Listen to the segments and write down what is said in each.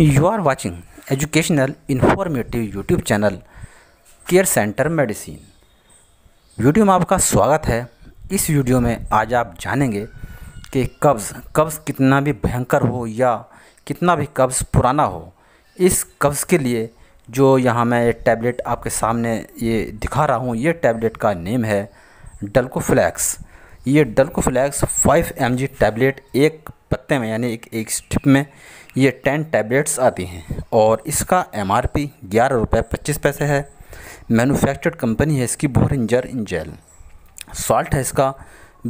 you are watching educational informative YouTube channel care centre medicine YouTube में आपका स्वागत है इस वीडियो में आज आप जानेंगे कि कब्ज़ कब्ज़ कितना भी भयंकर हो या कितना भी कब्ज़ पुराना हो इस कब्ज़ के लिए जो यहाँ मैं ये टैबलेट आपके सामने ये दिखा रहा हूँ ये टैबलेट का नेम है डलकोफ्लैक्स ये डल्कोफ्लैक्स 5 एम टैबलेट एक पत्ते में यानी एक एक स्टिप में ये टेन टैबलेट्स आती हैं और इसका एम आर पी ग्यारह रुपये पच्चीस पैसे है मैनुफैक्चर्ड कंपनी है इसकी बोरिंजर इन जेल सॉल्ट है इसका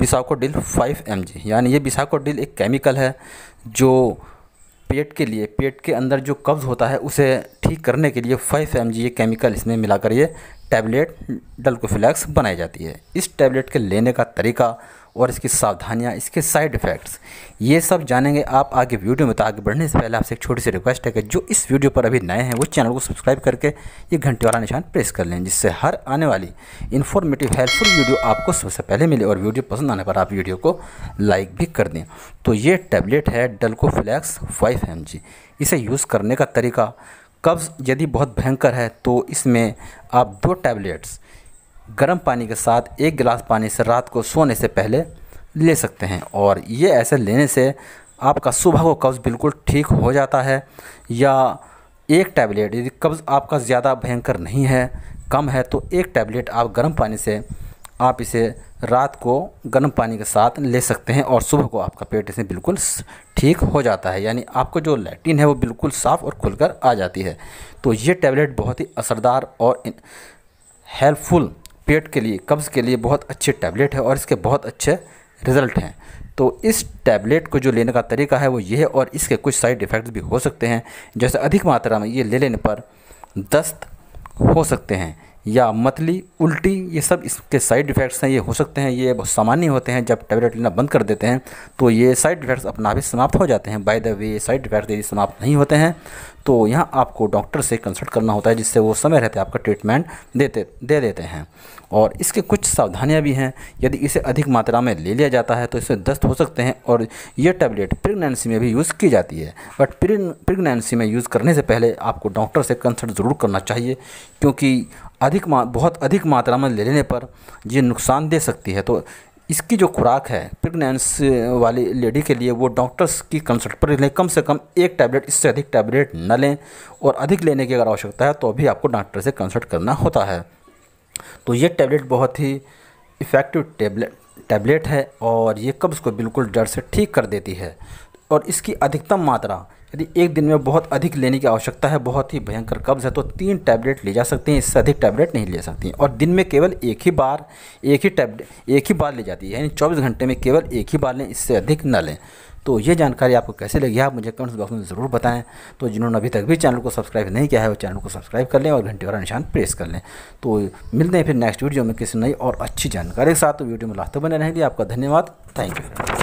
बिसाकोडिल 5 एम यानी ये बिसाकोडिल एक केमिकल है जो पेट के लिए पेट के अंदर जो कब्ज़ होता है उसे ठीक करने के लिए फाइव एम ये केमिकल इसमें मिलाकर ये टैबलेट डल्कोफ्लैक्स बनाई जाती है इस टैबलेट के लेने का तरीका और इसकी सावधानियाँ इसके साइड इफ़ेक्ट्स ये सब जानेंगे आप आगे वीडियो में तो आगे बढ़ने से पहले आपसे एक छोटी सी रिक्वेस्ट है कि जो इस वीडियो पर अभी नए हैं वो चैनल को सब्सक्राइब करके ये घंटे वाला निशान प्रेस कर लें जिससे हर आने वाली इन्फॉर्मेटिव हेल्पफुल वीडियो आपको सबसे पहले मिले और वीडियो पसंद आने पर आप वीडियो को लाइक भी कर दें तो ये टैबलेट है डल्को फाइव एम इसे यूज़ करने का तरीका कब्ज़ यदि बहुत भयंकर है तो इसमें आप दो टैबलेट्स गर्म पानी के साथ एक गिलास पानी से रात को सोने से पहले ले सकते हैं और ये ऐसे लेने से आपका सुबह को कब्ज़ बिल्कुल ठीक हो जाता है या एक टैबलेट यदि कब्ज़ आपका ज़्यादा भयंकर नहीं है कम है तो एक टैबलेट आप गर्म पानी से आप इसे रात को गर्म पानी के साथ ले सकते हैं और सुबह को आपका पेट इसे बिल्कुल ठीक हो जाता है यानी आपको जो लैटिन है वो बिल्कुल साफ़ और खुलकर आ जाती है तो ये टैबलेट बहुत ही असरदार और हेल्पफुल पेट के लिए कब्ज़ के लिए बहुत अच्छे टैबलेट है और इसके बहुत अच्छे रिज़ल्ट हैं तो इस टैबलेट को जो लेने का तरीका है वो ये है और इसके कुछ साइड इफ़ेक्ट्स भी हो सकते हैं जैसे अधिक मात्रा में ये ले लेने पर दस्त हो सकते हैं या मतली उल्टी ये सब इसके साइड इफ़ेक्ट्स हैं ये हो सकते हैं ये बहुत सामान्य होते हैं जब टैबलेट लेना बंद कर देते हैं तो ये साइड इफ़ेक्ट्स अपना आप ही समाप्त हो जाते हैं by the way side effects यदि समाप्त नहीं होते हैं तो यहाँ आपको डॉक्टर से कंसल्ट करना होता है जिससे वो समय रहते आपका ट्रीटमेंट देते दे देते हैं और इसके कुछ सावधानियाँ भी हैं यदि इसे अधिक मात्रा में ले लिया जाता है तो इससे दस्त हो सकते हैं और ये टैबलेट प्रेगनेंसी में भी यूज़ की जाती है बट प्रेगनेंसी में यूज़ करने से पहले आपको डॉक्टर से कंसल्ट ज़रूर करना चाहिए क्योंकि अधिक मा बहुत अधिक मात्रा में ले लेने पर ये नुकसान दे सकती है तो इसकी जो खुराक है प्रेगनेंस वाली लेडी के लिए वो डॉक्टर्स की कंसल्ट पर लें कम से कम एक टैबलेट इससे अधिक टैबलेट न लें और अधिक लेने की अगर आवश्यकता है तो भी आपको डॉक्टर से कंसल्ट करना होता है तो ये टैबलेट बहुत ही इफ़ेक्टिव टैबलेट टैबलेट है और ये कब्ज़ को बिल्कुल डर से ठीक कर देती है और इसकी अधिकतम मात्रा यदि एक दिन में बहुत अधिक लेने की आवश्यकता है बहुत ही भयंकर कब्ज है तो तीन टैबलेट ले जा सकते हैं इससे अधिक टैबलेट नहीं ले सकती और दिन में केवल एक ही बार एक ही टैबलेट एक ही बार ले जाती है यानी चौबीस घंटे में केवल एक ही बार लें इससे अधिक न लें तो ये जानकारी आपको कैसे लगी आप मुझे कमेंट्स बॉक्स में ज़रूर बताएं तो जिन्होंने अभी तक भी चैनल को सब्सक्राइब नहीं किया है वो चैनल को सब्सक्राइब कर लें और घंटे वाला निशान प्रेस कर लें तो मिलते हैं फिर नेक्स्ट वीडियो में किसी नई और अच्छी जानकारी के साथ तो वीडियो में लाते बने रहेंगे आपका धन्यवाद थैंक यू